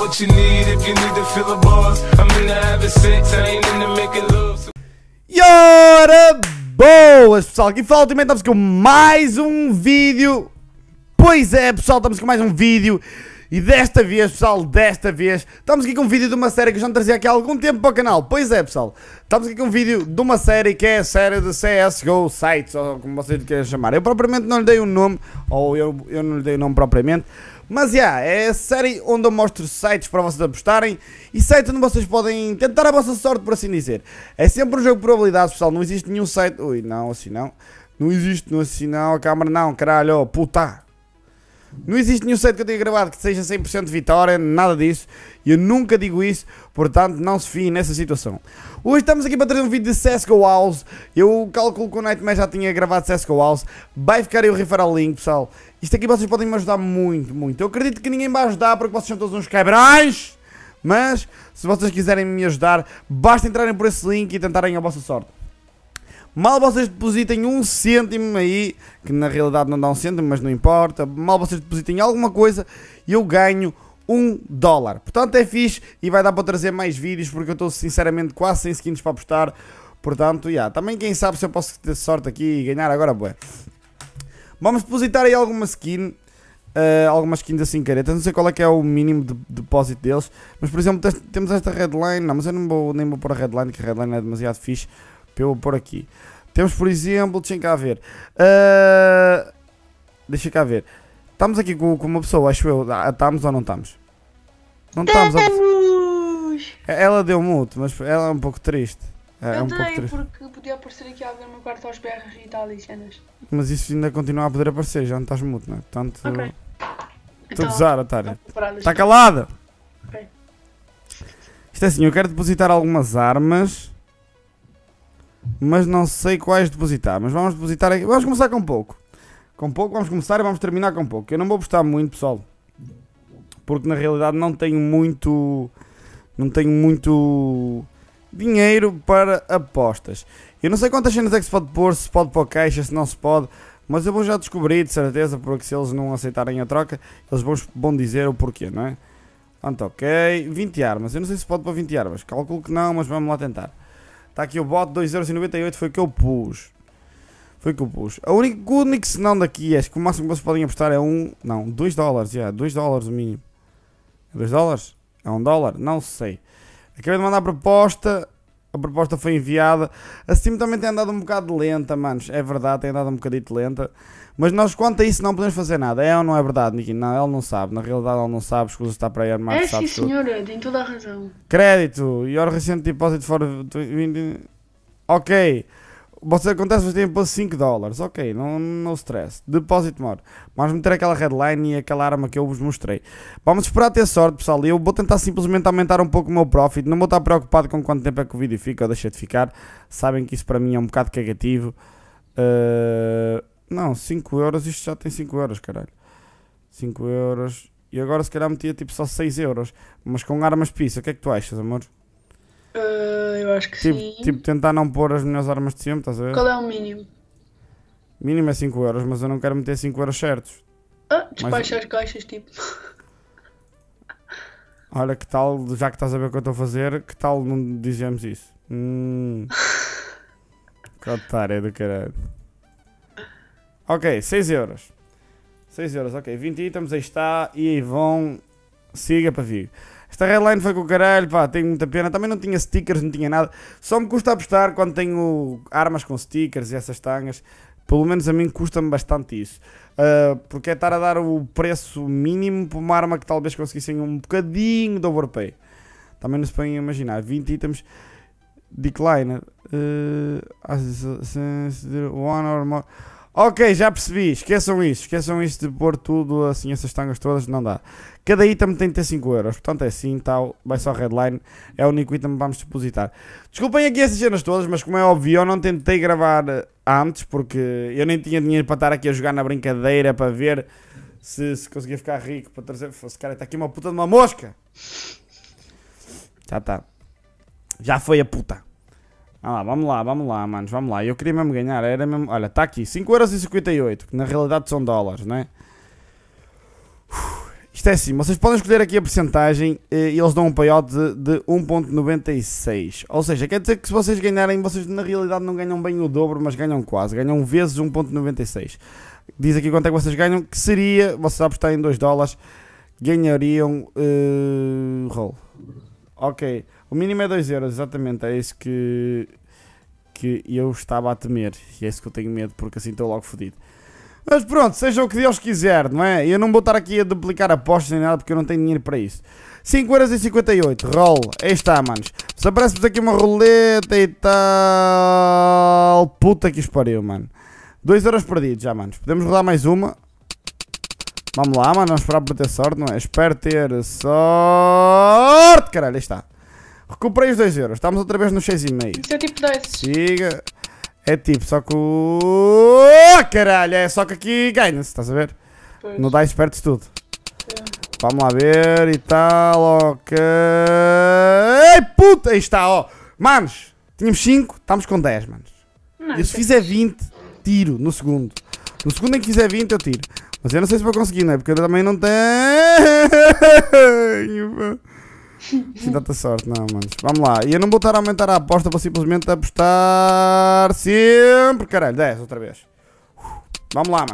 what you need if you need to a I'm in the sex, I ain't making love. Yora boas, pessoal. Aqui fala também estamos com mais um vídeo. Pois é, pessoal, estamos com mais um vídeo. E desta vez, pessoal, desta vez, estamos aqui com um vídeo de uma série que já não trazia aqui há algum tempo para o canal. Pois é, pessoal, estamos aqui com um vídeo de uma série que é a série de CSGO Sites, ou como vocês querem chamar. Eu propriamente não lhe dei o um nome, ou eu, eu não lhe dei o um nome propriamente, mas, yeah, é a série onde eu mostro sites para vocês apostarem e sites onde vocês podem tentar a vossa sorte, por assim dizer. É sempre um jogo de probabilidades, pessoal. Não existe nenhum site... Ui, não, assim não. Não existe, não assim não. A câmera não, caralho, oh, puta. Não existe nenhum site que eu tenha gravado que seja 100% vitória, nada disso. Eu nunca digo isso, portanto não se fiem nessa situação. Hoje estamos aqui para trazer um vídeo de CSGO House. Eu calculo que o Nightmare já tinha gravado CSGO House. Vai ficar aí o referral link, pessoal. Isto aqui vocês podem me ajudar muito, muito. Eu acredito que ninguém vai ajudar porque vocês são todos uns quebrões. Mas, se vocês quiserem me ajudar, basta entrarem por esse link e tentarem a vossa sorte. Mal vocês depositem um cêntimo aí, que na realidade não dá um cêntimo, mas não importa. Mal vocês depositem alguma coisa, eu ganho um dólar. Portanto é fixe e vai dar para trazer mais vídeos, porque eu estou sinceramente quase sem skins para apostar. Portanto, yeah. também quem sabe se eu posso ter sorte aqui e ganhar agora, bué. Vamos depositar aí alguma skin. Uh, eh, algumas skins assim caretas, não sei qual é que é o mínimo de depósito deles, mas por exemplo temos esta redline não, mas eu não vou, nem vou pôr a redline que a redline é demasiado fixe, pelo por aqui. Temos, por exemplo, deixem cá ver. Uh, deixa cá ver. Estamos aqui com, com, uma pessoa, acho eu. Ah, estamos ou não estamos? Não estamos. A... É, ela deu muito mas ela é um pouco triste. É, eu é um pouco triste. porque podia aparecer aqui alguém no quarto aos berros e tal e cenas. Mas isso ainda continua a poder aparecer, já não estás muito não é? Portanto... Estou então, a usar, Atari. Está calada! Ok. Isto é assim, eu quero depositar algumas armas mas não sei quais depositar. Mas vamos depositar aqui. Vamos começar com pouco. Com pouco vamos começar e vamos terminar com pouco. Eu não vou apostar muito, pessoal. Porque na realidade não tenho muito. Não tenho muito dinheiro para apostas. Eu não sei quantas cenas é que se pode pôr, se pode pôr caixa, se não se pode. Mas eu vou já descobrir, de certeza, porque se eles não aceitarem a troca, eles vão, vão dizer o porquê, não é? Pronto, ok. 20 armas. Eu não sei se pode pôr 20 armas. Calculo que não, mas vamos lá tentar. Está aqui o bot 2,98€ foi o que eu pus. Foi o que eu pus. A única, o único senão daqui, é, acho que o máximo que vocês podem apostar é um. Não, 2 dólares, já, 2 dólares o mínimo. 2 é dólares? É 1 um dólar? Não sei. Acabei de mandar a proposta a proposta foi enviada. A Steam também tem andado um bocado lenta, manos. É verdade, tem andado um bocadito lenta. Mas nós, quanto a isso, não podemos fazer nada. É ou não é verdade, Niki? Não, ele não sabe. Na realidade, ele não sabe. Escusa está para aí armar. É, sim, senhora. Tem toda a razão. Crédito. E hora recente depósito fora. Ok. Você acontece mas tem para 5 dólares, ok, não, não stress. Depósito maior. Vamos meter aquela headline e aquela arma que eu vos mostrei. Vamos esperar ter sorte, pessoal. Eu vou tentar simplesmente aumentar um pouco o meu profit. Não vou estar preocupado com quanto tempo é que o vídeo fica ou deixa de ficar. Sabem que isso para mim é um bocado cagativo. Uh, não, 5 euros, isto já tem 5 euros, caralho. 5 euros. E agora se calhar metia tipo só 6 euros. Mas com armas pizza, o que é que tu achas, amor? Uh, eu acho que tipo, sim. Tipo, tentar não pôr as melhores armas de sempre, estás a ver? Qual é o mínimo? Mínimo é 5€, euros, mas eu não quero meter 5€ euros certos. Ah, despacha mas... as caixas, tipo. Olha, que tal, já que estás a ver o que eu estou a fazer, que tal não dizemos isso? Hum. que otário do caralho. Ok, 6€. euros. 6 euros, ok. 20 itens, aí está. E aí vão. Siga para vir. Esta headline foi com o caralho, pá, tenho muita pena. Também não tinha stickers, não tinha nada. Só me custa apostar quando tenho armas com stickers e essas tangas. Pelo menos a mim custa-me bastante isso. Uh, porque é estar a dar o preço mínimo para uma arma que talvez conseguissem um bocadinho de overpay. Também não se podem imaginar. 20 itens. Decliner. Uh, ah, one or more. Ok, já percebi. Esqueçam isso. Esqueçam isso de pôr tudo assim, essas tangas todas. Não dá. Cada item tem que ter 5 euros. Portanto, é assim tal. Vai só headline. É o único item que vamos depositar. Desculpem aqui essas cenas todas, mas como é óbvio, eu não tentei gravar eh, antes porque eu nem tinha dinheiro para estar aqui a jogar na brincadeira para ver se, se conseguia ficar rico para trazer. Esse cara está aqui uma puta de uma mosca. Já está Já foi a puta. Ah lá, vamos lá, vamos lá, manos, vamos lá. Eu queria mesmo ganhar, era mesmo... Olha, está aqui, 5,58€, que na realidade são dólares, não é? isto é assim, vocês podem escolher aqui a porcentagem e eh, eles dão um payout de, de 1.96. Ou seja, quer dizer que se vocês ganharem, vocês na realidade não ganham bem o dobro, mas ganham quase. Ganham vezes 1.96. Diz aqui quanto é que vocês ganham, que seria, vocês apostarem 2 dólares, ganhariam... Uh, roll. Ok. O mínimo é 2€, euros, exatamente. É isso que, que eu estava a temer. E é isso que eu tenho medo, porque assim estou logo fodido. Mas pronto, seja o que Deus quiser, não é? Eu não vou estar aqui a duplicar apostas nem nada, porque eu não tenho dinheiro para isso. 5,58€, roll. Aí está, manos. Se aparece-vos aqui uma roleta e tal... Puta que os pariu, mano. 2€ perdidos já, manos. Podemos rodar mais uma. Vamos lá, mano. Vamos esperar para ter sorte, não é? Espero ter sorte. Caralho, aí está. Recuperei os 2 euros. Estamos outra vez no 6,5 Isso é tipo 2. Siga. É tipo, só que o... Oh, caralho, é só que aqui ganha-se, estás a ver? Pois. No dice perde-se tudo. É. Vamos lá ver e tal, ok... Ei, puta! Aí está, ó. Manos, tínhamos 5, estamos com 10, manos. Não, eu se é fizer 20, tiro no segundo. No segundo em que fizer 20, eu tiro. Mas eu não sei se vou conseguir, não é? Porque eu também não tenho... Sem tanta sorte, não, mano. Vamos lá. E eu não vou estar a aumentar a aposta, vou simplesmente apostar sempre. Caralho, 10 outra vez. Vamos lá, mano.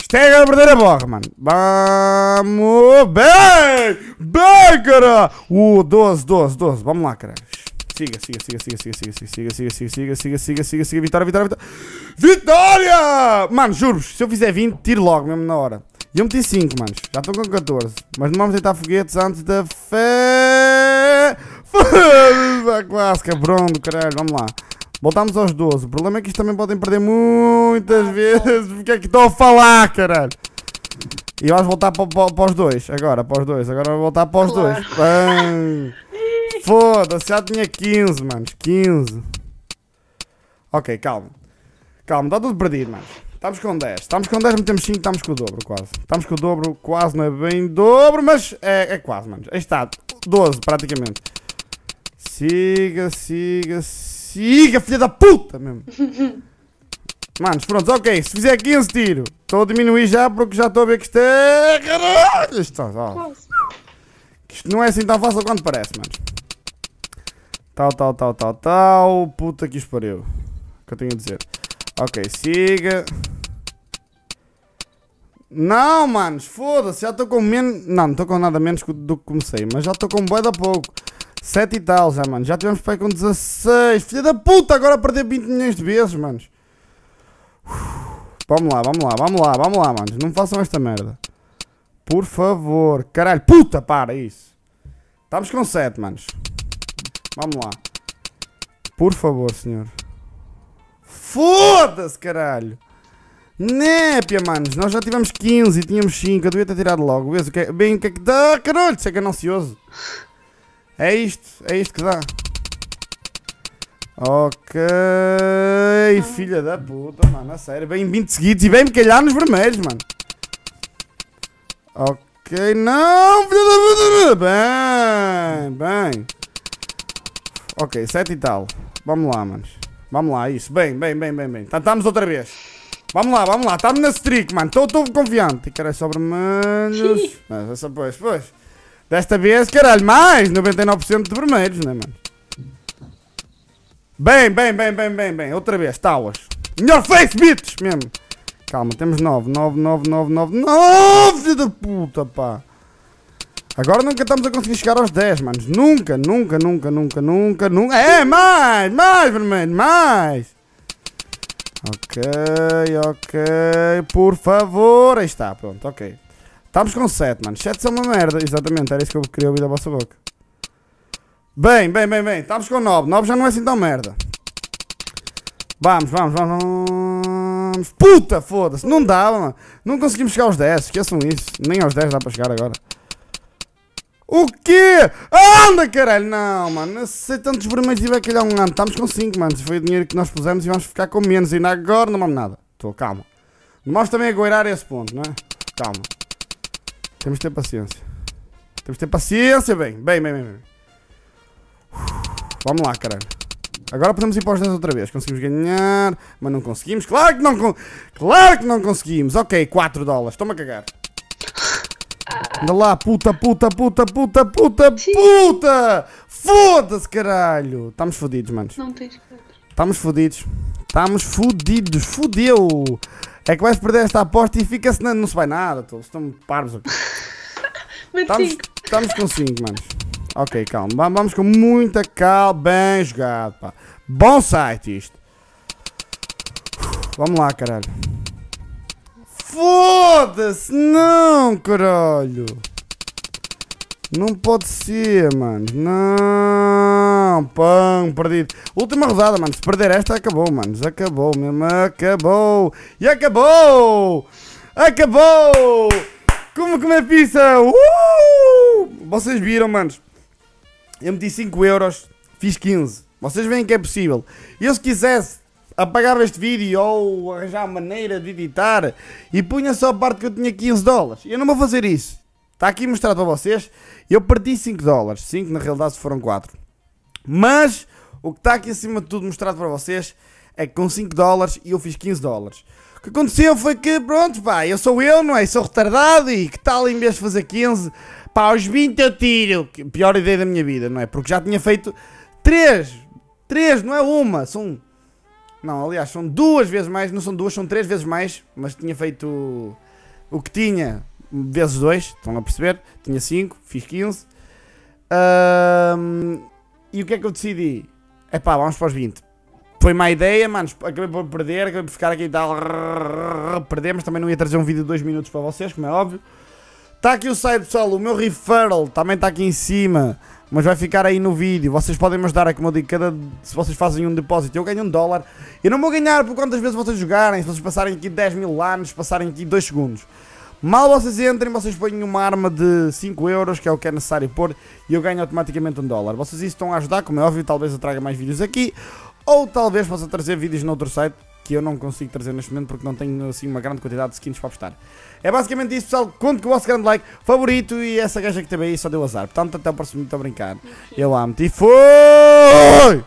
Isto é a verdadeira borra, mano. Vamos bem! Bem, cara! Uh, 12, 12, 12. Vamos lá, caralho. Siga, siga, siga, siga, siga, siga, siga, siga, siga, siga, siga, siga, siga, siga, vitória, vitória, vitória! Mano, juro-vos, se eu fizer 20, tiro logo mesmo na hora. Iam meti 5, manos. Já estou com 14. Mas não vamos deitar foguetes antes da fé. da classe, cabrão do caralho. Vamos lá. Voltamos aos 12. O problema é que isto também podem perder muitas ah, vezes. Porque é que estou a falar, caralho? E vamos voltar para, para os dois. Agora, para os dois. Agora vou voltar para os claro. dois. Foda-se, já tinha 15, manos. 15. Ok, calma. Calma, está tudo perdido, manos. Estamos com 10. Estamos com 10, metemos 5, estamos com o dobro, quase. Estamos com o dobro, quase, não é bem dobro, mas é, é quase, mano. Aí está, 12 praticamente. Siga, siga, siga, filha da puta mesmo. Manos, pronto, ok. Se fizer 15 tiro, estou a diminuir já porque já estou a ver que isto é. Caralho! Isto, tá, ó, isto não é assim tão fácil quanto parece, manos. Tal, tal, tal, tal, tal. Puta que os pariu. O que eu tenho a dizer. Ok, siga. Não, manos, foda-se, já estou com menos. Não, não estou com nada menos do que comecei, mas já estou com bué da pouco. 7 e tal já, mano. Já tivemos pai com 16. Filha da puta, agora perder 20 milhões de vezes, manos. Vamos lá, vamos lá, vamos lá, vamos lá, manos. Não façam esta merda. Por favor, caralho, puta, para isso. Estamos com 7, manos. Vamos lá. Por favor, senhor. Foda-se, caralho. Népia, manos, nós já tivemos 15 e tínhamos 5, eu devia ter tirado logo. Vês o que é, bem o que é que dá, caralho, isso é que é ansioso. É isto, é isto que dá. Ok, ah. filha da puta, mano, a sério, bem 20 seguidos e bem me calhar nos vermelhos, mano. Ok, não, filha da puta, bem, bem. Ok, 7 e tal, vamos lá, manos, vamos lá, isso, bem, bem, bem, bem, bem, tentamos tá, outra vez. Vamos lá, vamos lá, está-me na streak, mano. Estou confiante. Caralho, sobremanhos. Mas essa, é pois, pois. Desta vez, caralho, mais 99% de vermelhos, né, mano? Bem, bem, bem, bem, bem, bem. Outra vez, talas. Melhor face, bitch! Mesmo. Calma, temos 9, 9, 9, 9, 9, 9, filho da puta, pá. Agora nunca estamos a conseguir chegar aos 10, manos. Nunca, nunca, nunca, nunca, nunca, nunca. É, mais, mais, vermelho, mais. Ok, ok. Por favor. Aí está, pronto, ok. Estamos com 7, mano. 7 são uma merda. Exatamente, era isso que eu queria ouvir da vossa boca. Bem, bem, bem, bem. Estamos com 9. 9 já não é assim tão merda. Vamos, vamos, vamos. Puta, foda-se. Não dava, mano. Não conseguimos chegar aos 10. Esqueçam isso. Nem aos 10 dá para chegar agora. O quê? Anda, caralho! Não, mano, sei tantos vermelhos e bacalhau, ano Estamos com 5, mano. Foi o dinheiro que nós pusemos e vamos ficar com menos. Ainda agora não vamos nada. Estou calma. Vamos também aguardar esse ponto, não é? Calma. Temos de ter paciência. Temos de ter paciência, bem. Bem, bem, bem. bem. Vamos lá, caralho. Agora podemos ir para os 10 outra vez. Conseguimos ganhar, mas não conseguimos. Claro que não, con claro que não conseguimos. Ok, 4 dólares. Toma a cagar. Anda lá, puta, puta, puta, puta, puta, puta! Foda-se, caralho! Estamos fodidos, manos. Não tens Estamos fodidos. Estamos fodidos. Fodeu! É que vais perder esta aposta e fica-se na... Não se vai nada, todos estamos parvos aqui. estamos, estamos com 5, manos. Ok, calma. Vamos com muita calma. Bem jogado, pá. Bom site isto. Vamos lá, caralho. Foda-se! Não, caralho! Não pode ser, mano. Não. Pão, perdido. Última rodada, mano. Se perder esta, acabou, mano. Acabou mesmo. Acabou. E acabou. Acabou. Como comer pizza. Uh! Vocês viram, manos. Eu meti 5€, euros. Fiz 15. Vocês veem que é possível. Eu se quisesse apagava este vídeo ou arranjar maneira de editar e punha só a parte que eu tinha 15 dólares. Eu não vou fazer isso. Está aqui mostrado para vocês. Eu perdi 5 dólares. 5 na realidade foram 4. Mas o que está aqui acima de tudo mostrado para vocês é que com 5 dólares eu fiz 15 dólares. O que aconteceu foi que, pronto, pá, eu sou eu, não é? sou retardado e que tal em vez de fazer 15, pá, aos 20 eu tiro. Pior ideia da minha vida, não é? Porque já tinha feito 3. 3, não é uma, são não, aliás, são duas vezes mais, não são duas, são três vezes mais, mas tinha feito o que tinha vezes dois. estão a perceber? Tinha cinco, fiz 15. Um, e o que é que eu decidi? É pá, vamos para os 20. Foi má ideia, mano, Acabei por perder, acabei por ficar aqui e tal. Perder, mas também não ia trazer um vídeo de 2 minutos para vocês, como é óbvio. Está aqui o site, pessoal. O meu referral também está aqui em cima mas vai ficar aí no vídeo. Vocês podem me ajudar, é como eu digo, cada, se vocês fazem um depósito, eu ganho um dólar. Eu não vou ganhar por quantas vezes vocês jogarem, se vocês passarem aqui 10 mil anos, passarem aqui 2 segundos. Mal vocês entrem, vocês põem uma arma de 5 euros, que é o que é necessário pôr, e eu ganho automaticamente um dólar. Vocês isso estão a ajudar, como é óbvio, talvez eu traga mais vídeos aqui, ou talvez possa trazer vídeos noutro site, eu não consigo trazer neste momento porque não tenho assim uma grande quantidade de skins para apostar. É basicamente isso, pessoal. Conto com o vosso grande like, favorito e essa gaja que também só deu azar. Portanto, até o próximo, muito a brincar. Eu amo-te e fui!